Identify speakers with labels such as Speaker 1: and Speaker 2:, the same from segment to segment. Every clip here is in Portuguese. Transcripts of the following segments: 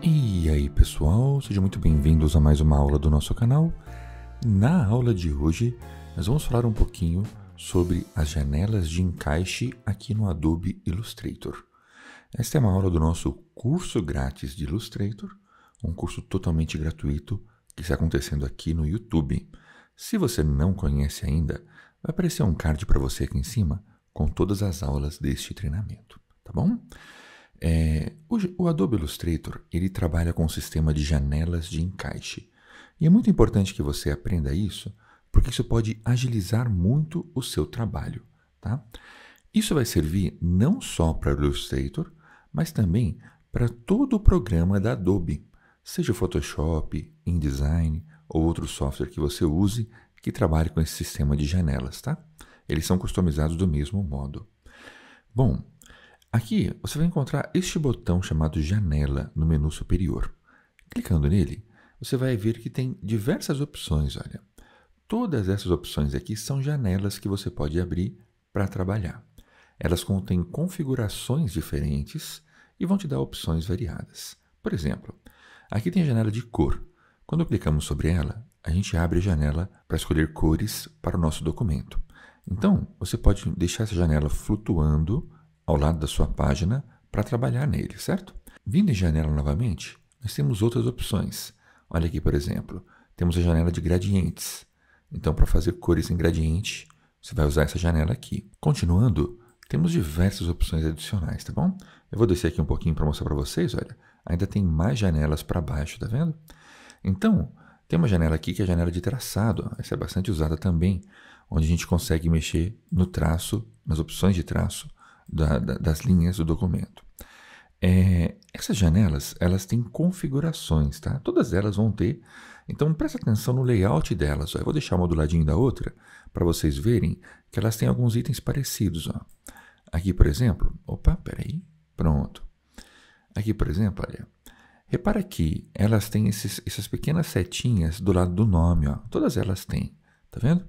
Speaker 1: E aí pessoal, sejam muito bem-vindos a mais uma aula do nosso canal. Na aula de hoje, nós vamos falar um pouquinho sobre as janelas de encaixe aqui no Adobe Illustrator. Esta é uma aula do nosso curso grátis de Illustrator, um curso totalmente gratuito que está acontecendo aqui no YouTube. Se você não conhece ainda, vai aparecer um card para você aqui em cima com todas as aulas deste treinamento, tá bom? É, o, o Adobe Illustrator ele trabalha com um sistema de janelas de encaixe. E é muito importante que você aprenda isso, porque isso pode agilizar muito o seu trabalho. Tá? Isso vai servir não só para o Illustrator, mas também para todo o programa da Adobe, seja Photoshop, InDesign ou outro software que você use que trabalhe com esse sistema de janelas, tá? Eles são customizados do mesmo modo. Bom, Aqui você vai encontrar este botão chamado janela no menu superior. Clicando nele, você vai ver que tem diversas opções, olha. Todas essas opções aqui são janelas que você pode abrir para trabalhar. Elas contêm configurações diferentes e vão te dar opções variadas. Por exemplo, aqui tem a janela de cor. Quando clicamos sobre ela, a gente abre a janela para escolher cores para o nosso documento. Então, você pode deixar essa janela flutuando ao lado da sua página para trabalhar nele, certo? Vindo em janela novamente, nós temos outras opções. Olha aqui, por exemplo, temos a janela de gradientes. Então, para fazer cores em gradiente, você vai usar essa janela aqui. Continuando, temos diversas opções adicionais, tá bom? Eu vou descer aqui um pouquinho para mostrar para vocês, olha. Ainda tem mais janelas para baixo, tá vendo? Então, tem uma janela aqui que é a janela de traçado. Essa é bastante usada também, onde a gente consegue mexer no traço, nas opções de traço, da, da, das linhas do documento. É, essas janelas, elas têm configurações, tá? Todas elas vão ter. Então, presta atenção no layout delas. Ó. Eu vou deixar uma do ladinho da outra para vocês verem que elas têm alguns itens parecidos. Ó. Aqui, por exemplo, opa, peraí, pronto. Aqui, por exemplo, olha, repara que elas têm esses, essas pequenas setinhas do lado do nome, ó. Todas elas têm, tá vendo?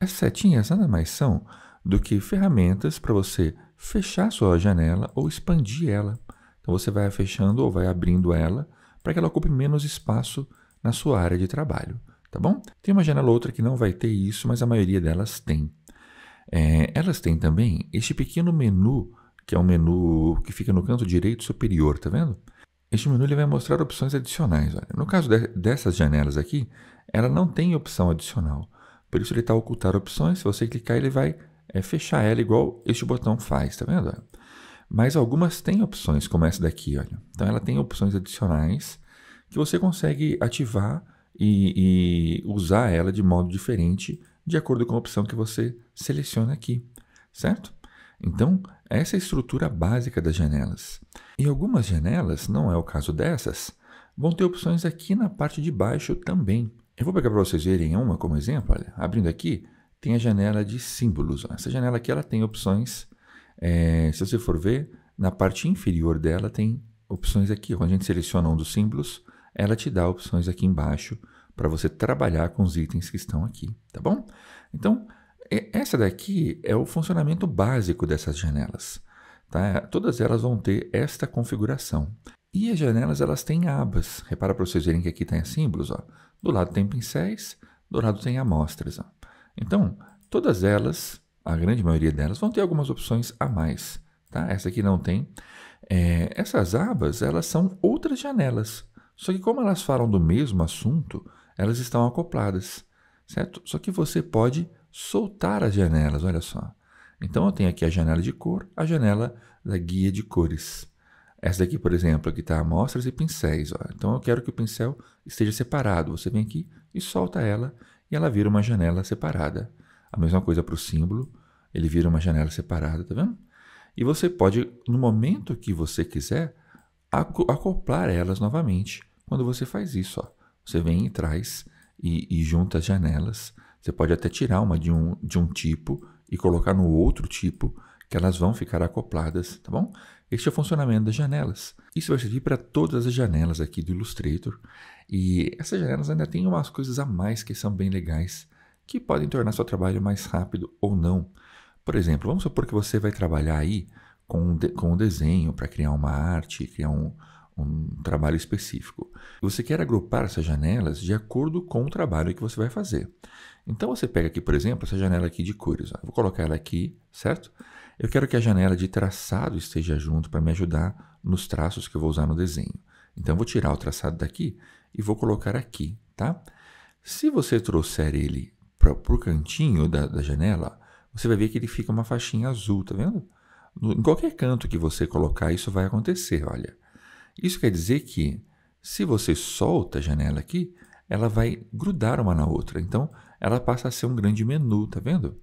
Speaker 1: Essas setinhas nada mais são do que ferramentas para você fechar sua janela ou expandir ela. Então você vai fechando ou vai abrindo ela para que ela ocupe menos espaço na sua área de trabalho, tá bom? Tem uma janela ou outra que não vai ter isso, mas a maioria delas tem. É, elas têm também este pequeno menu, que é um menu que fica no canto direito superior, tá vendo? Este menu ele vai mostrar opções adicionais. Olha. No caso de, dessas janelas aqui, ela não tem opção adicional. Por isso ele está ocultar opções. Se você clicar, ele vai é fechar ela igual este botão faz, tá vendo? Mas algumas têm opções, como essa daqui, olha. Então ela tem opções adicionais que você consegue ativar e, e usar ela de modo diferente de acordo com a opção que você seleciona aqui, certo? Então, essa é a estrutura básica das janelas. E algumas janelas, não é o caso dessas, vão ter opções aqui na parte de baixo também. Eu vou pegar para vocês verem uma como exemplo, olha, abrindo aqui, tem a janela de símbolos. Essa janela aqui ela tem opções. É, se você for ver, na parte inferior dela tem opções aqui. Quando a gente seleciona um dos símbolos, ela te dá opções aqui embaixo para você trabalhar com os itens que estão aqui, tá bom? Então, essa daqui é o funcionamento básico dessas janelas. Tá? Todas elas vão ter esta configuração. E as janelas elas têm abas. Repara para vocês verem que aqui tem tá símbolos. Ó. Do lado tem pincéis, do lado tem amostras. Ó. Então, todas elas, a grande maioria delas, vão ter algumas opções a mais. Tá? Essa aqui não tem. É, essas abas, elas são outras janelas. Só que como elas falam do mesmo assunto, elas estão acopladas, certo? Só que você pode soltar as janelas, olha só. Então eu tenho aqui a janela de cor, a janela da guia de cores. Essa daqui, por exemplo, aqui está amostras e pincéis. Ó. Então eu quero que o pincel esteja separado. Você vem aqui e solta ela e ela vira uma janela separada. A mesma coisa para o símbolo, ele vira uma janela separada, tá vendo? E você pode, no momento que você quiser, acoplar elas novamente. Quando você faz isso, ó. você vem e traz e, e junta as janelas. Você pode até tirar uma de um, de um tipo e colocar no outro tipo, que elas vão ficar acopladas, tá bom? Este é o funcionamento das janelas. Isso vai servir para todas as janelas aqui do Illustrator. E essas janelas ainda tem umas coisas a mais que são bem legais, que podem tornar seu trabalho mais rápido ou não. Por exemplo, vamos supor que você vai trabalhar aí com um, de, com um desenho para criar uma arte, criar um, um trabalho específico. Você quer agrupar essas janelas de acordo com o trabalho que você vai fazer. Então você pega aqui, por exemplo, essa janela aqui de cores. Ó. vou colocar ela aqui, certo? Eu quero que a janela de traçado esteja junto para me ajudar nos traços que eu vou usar no desenho. Então, vou tirar o traçado daqui e vou colocar aqui, tá? Se você trouxer ele para o cantinho da, da janela, você vai ver que ele fica uma faixinha azul, tá vendo? Em qualquer canto que você colocar, isso vai acontecer, olha. Isso quer dizer que se você solta a janela aqui, ela vai grudar uma na outra. Então, ela passa a ser um grande menu, tá vendo?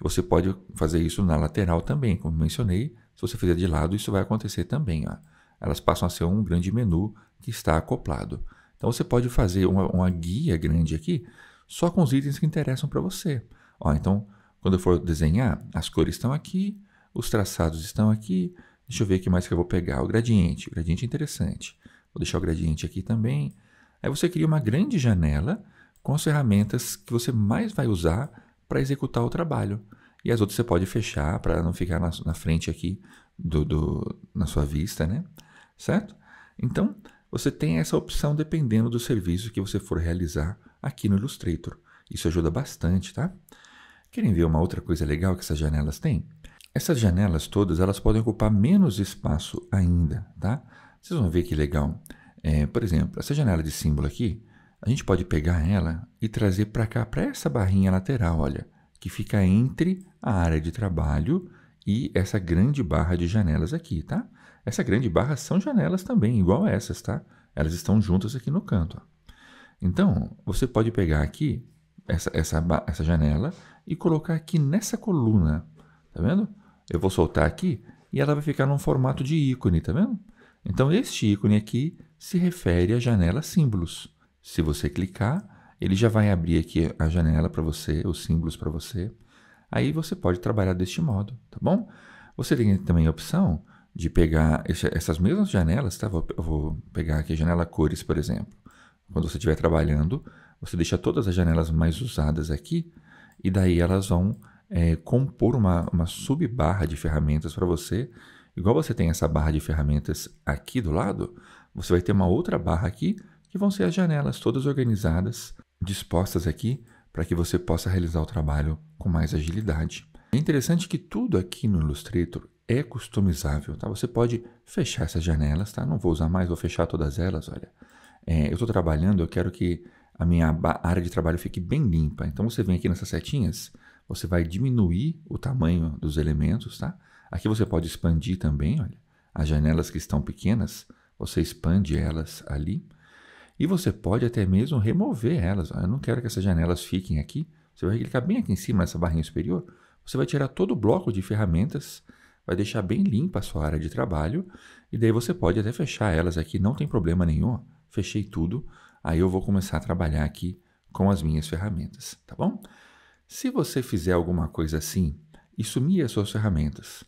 Speaker 1: Você pode fazer isso na lateral também, como mencionei. Se você fizer de lado, isso vai acontecer também. Ó. Elas passam a ser um grande menu que está acoplado. Então você pode fazer uma, uma guia grande aqui só com os itens que interessam para você. Ó, então, quando eu for desenhar, as cores estão aqui, os traçados estão aqui. Deixa eu ver o que mais que eu vou pegar. O gradiente. O gradiente é interessante. Vou deixar o gradiente aqui também. Aí você cria uma grande janela com as ferramentas que você mais vai usar para executar o trabalho. E as outras você pode fechar para não ficar na, na frente aqui, do, do, na sua vista, né? Certo? Então, você tem essa opção dependendo do serviço que você for realizar aqui no Illustrator. Isso ajuda bastante, tá? Querem ver uma outra coisa legal que essas janelas têm? Essas janelas todas, elas podem ocupar menos espaço ainda, tá? Vocês vão ver que legal. É, por exemplo, essa janela de símbolo aqui, a gente pode pegar ela e trazer para cá, para essa barrinha lateral, olha, que fica entre a área de trabalho e essa grande barra de janelas aqui, tá? Essa grande barra são janelas também, igual essas, tá? Elas estão juntas aqui no canto. Ó. Então, você pode pegar aqui essa, essa, essa janela e colocar aqui nessa coluna, tá vendo? Eu vou soltar aqui e ela vai ficar num formato de ícone, tá vendo? Então, este ícone aqui se refere à janela símbolos. Se você clicar, ele já vai abrir aqui a janela para você, os símbolos para você. Aí você pode trabalhar deste modo, tá bom? Você tem também a opção de pegar essas mesmas janelas, tá? Vou, vou pegar aqui a janela cores, por exemplo. Quando você estiver trabalhando, você deixa todas as janelas mais usadas aqui e daí elas vão é, compor uma, uma sub-barra de ferramentas para você. Igual você tem essa barra de ferramentas aqui do lado, você vai ter uma outra barra aqui que vão ser as janelas todas organizadas, dispostas aqui para que você possa realizar o trabalho com mais agilidade. É interessante que tudo aqui no Illustrator é customizável, tá? Você pode fechar essas janelas, tá? Não vou usar mais, vou fechar todas elas, olha. É, eu estou trabalhando, eu quero que a minha área de trabalho fique bem limpa. Então você vem aqui nessas setinhas, você vai diminuir o tamanho dos elementos, tá? Aqui você pode expandir também, olha. As janelas que estão pequenas, você expande elas ali. E você pode até mesmo remover elas. Ah, eu não quero que essas janelas fiquem aqui. Você vai clicar bem aqui em cima nessa barrinha superior. Você vai tirar todo o bloco de ferramentas, vai deixar bem limpa a sua área de trabalho e daí você pode até fechar elas aqui, não tem problema nenhum. Fechei tudo, aí eu vou começar a trabalhar aqui com as minhas ferramentas, tá bom? Se você fizer alguma coisa assim e sumir as suas ferramentas,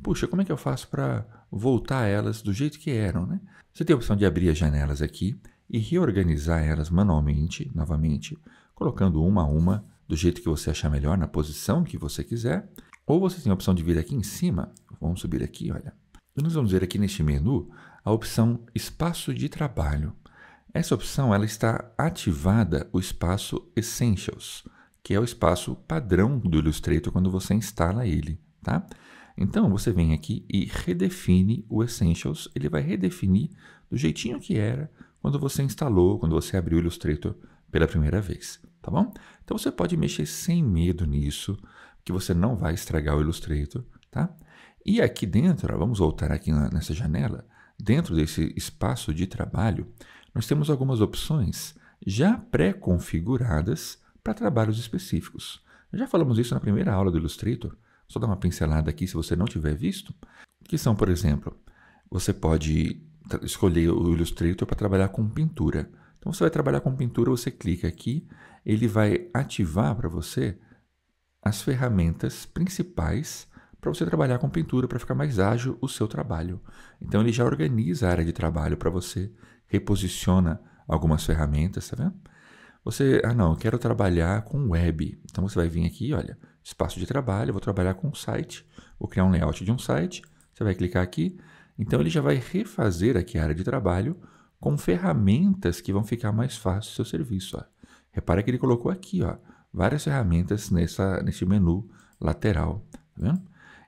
Speaker 1: puxa, como é que eu faço para voltar elas do jeito que eram, né? Você tem a opção de abrir as janelas aqui e reorganizar elas manualmente, novamente, colocando uma a uma do jeito que você achar melhor, na posição que você quiser. Ou você tem a opção de vir aqui em cima, vamos subir aqui, olha. E nós vamos ver aqui neste menu a opção Espaço de Trabalho. Essa opção ela está ativada o espaço Essentials, que é o espaço padrão do Illustrator quando você instala ele. Tá? Então, você vem aqui e redefine o Essentials. Ele vai redefinir do jeitinho que era quando você instalou, quando você abriu o Illustrator pela primeira vez, tá bom? Então você pode mexer sem medo nisso, que você não vai estragar o Illustrator, tá? E aqui dentro, vamos voltar aqui nessa janela, dentro desse espaço de trabalho, nós temos algumas opções já pré-configuradas para trabalhos específicos. Já falamos isso na primeira aula do Illustrator, só dar uma pincelada aqui se você não tiver visto, que são, por exemplo, você pode escolher o Illustrator para trabalhar com pintura. Então você vai trabalhar com pintura, você clica aqui, ele vai ativar para você as ferramentas principais para você trabalhar com pintura, para ficar mais ágil o seu trabalho. Então ele já organiza a área de trabalho para você, reposiciona algumas ferramentas, tá vendo? Você, ah não, eu quero trabalhar com web. Então você vai vir aqui, olha, espaço de trabalho, vou trabalhar com site, vou criar um layout de um site, você vai clicar aqui, então ele já vai refazer aqui a área de trabalho com ferramentas que vão ficar mais fácil o seu serviço. Ó. Repara que ele colocou aqui ó, várias ferramentas nessa, nesse menu lateral. Tá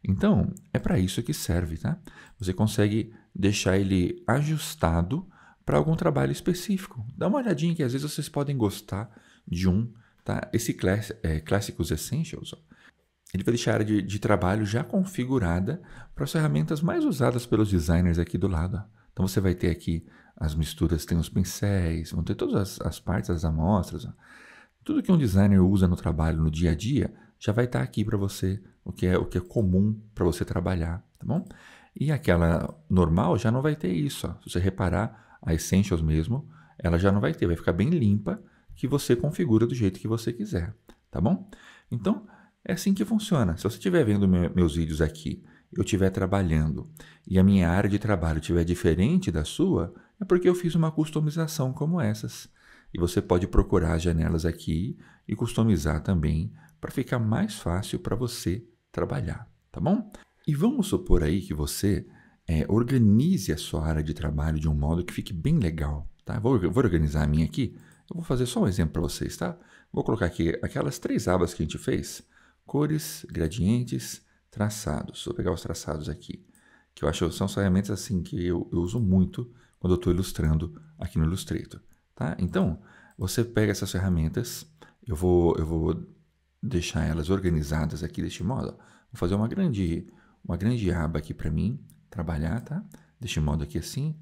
Speaker 1: então, é para isso que serve. Tá? Você consegue deixar ele ajustado para algum trabalho específico. Dá uma olhadinha que às vezes vocês podem gostar de um. Tá? Esse class, é, Classicus Essentials ó, ele vai deixar a área de, de trabalho já configurada para as ferramentas mais usadas pelos designers aqui do lado. Então você vai ter aqui as misturas, tem os pincéis, vão ter todas as, as partes, as amostras. Ó. Tudo que um designer usa no trabalho, no dia a dia, já vai estar tá aqui para você, o que é o que é comum para você trabalhar, tá bom? E aquela normal já não vai ter isso. Ó. Se você reparar, a Essentials mesmo, ela já não vai ter, vai ficar bem limpa, que você configura do jeito que você quiser, tá bom? Então, é assim que funciona. Se você estiver vendo meus vídeos aqui, eu estiver trabalhando e a minha área de trabalho estiver diferente da sua, é porque eu fiz uma customização como essas. E você pode procurar as janelas aqui e customizar também para ficar mais fácil para você trabalhar, tá bom? E vamos supor aí que você é, organize a sua área de trabalho de um modo que fique bem legal, tá? Vou, vou organizar a minha aqui. Eu vou fazer só um exemplo para vocês, tá? Vou colocar aqui aquelas três abas que a gente fez cores, gradientes, traçados. Vou pegar os traçados aqui, que eu acho que são ferramentas assim que eu, eu uso muito quando eu estou ilustrando aqui no Illustrator. Tá? Então, você pega essas ferramentas, eu vou, eu vou deixar elas organizadas aqui deste modo. Vou fazer uma grande, uma grande aba aqui para mim trabalhar, tá? Deste modo aqui assim,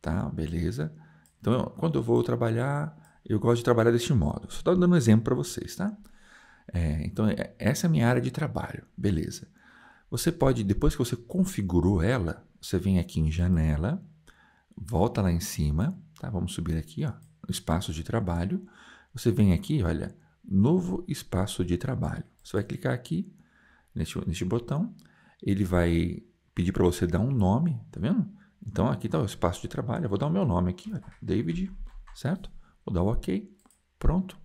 Speaker 1: tá? Beleza. Então, eu, quando eu vou trabalhar, eu gosto de trabalhar deste modo. Só estou dando um exemplo para vocês, tá? É, então, é, essa é a minha área de trabalho, beleza. Você pode, depois que você configurou ela, você vem aqui em janela, volta lá em cima, tá? Vamos subir aqui, ó, espaço de trabalho. Você vem aqui, olha, novo espaço de trabalho. Você vai clicar aqui, neste, neste botão, ele vai pedir para você dar um nome, tá vendo? Então, aqui está o espaço de trabalho, eu vou dar o meu nome aqui, olha, David, certo? Vou dar o OK, pronto,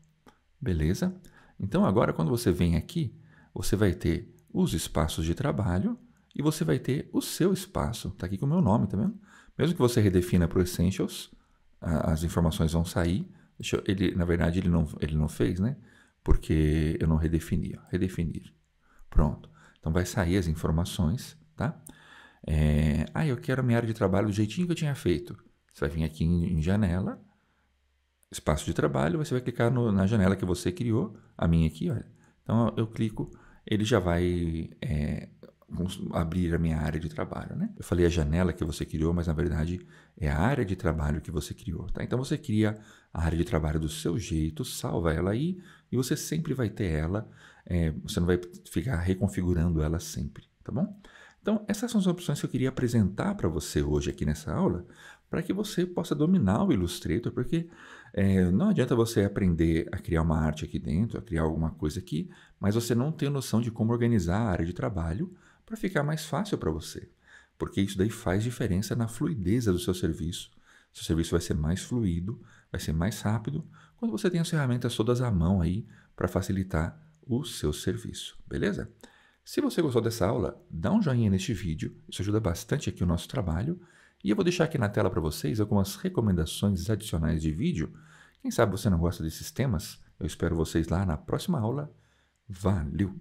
Speaker 1: beleza. Então, agora, quando você vem aqui, você vai ter os espaços de trabalho e você vai ter o seu espaço. Está aqui com o meu nome, tá vendo? Mesmo que você redefina para o Essentials, a, as informações vão sair. Eu, ele, na verdade, ele não, ele não fez, né? Porque eu não redefini. Ó. Redefinir. Pronto. Então, vai sair as informações, tá? É, ah, eu quero a minha área de trabalho do jeitinho que eu tinha feito. Você vai vir aqui em, em janela espaço de trabalho, você vai clicar no, na janela que você criou, a minha aqui, olha. Então eu clico, ele já vai é, abrir a minha área de trabalho, né? Eu falei a janela que você criou, mas na verdade é a área de trabalho que você criou, tá? Então você cria a área de trabalho do seu jeito, salva ela aí e você sempre vai ter ela, é, você não vai ficar reconfigurando ela sempre, tá bom? Então essas são as opções que eu queria apresentar para você hoje aqui nessa aula, para que você possa dominar o Illustrator, porque é, não adianta você aprender a criar uma arte aqui dentro, a criar alguma coisa aqui, mas você não tem noção de como organizar a área de trabalho para ficar mais fácil para você. Porque isso daí faz diferença na fluidez do seu serviço. Seu serviço vai ser mais fluido, vai ser mais rápido, quando você tem as ferramentas todas à mão aí para facilitar o seu serviço, beleza? Se você gostou dessa aula, dá um joinha neste vídeo, isso ajuda bastante aqui o nosso trabalho. E eu vou deixar aqui na tela para vocês algumas recomendações adicionais de vídeo. Quem sabe você não gosta desses temas? Eu espero vocês lá na próxima aula. Valeu!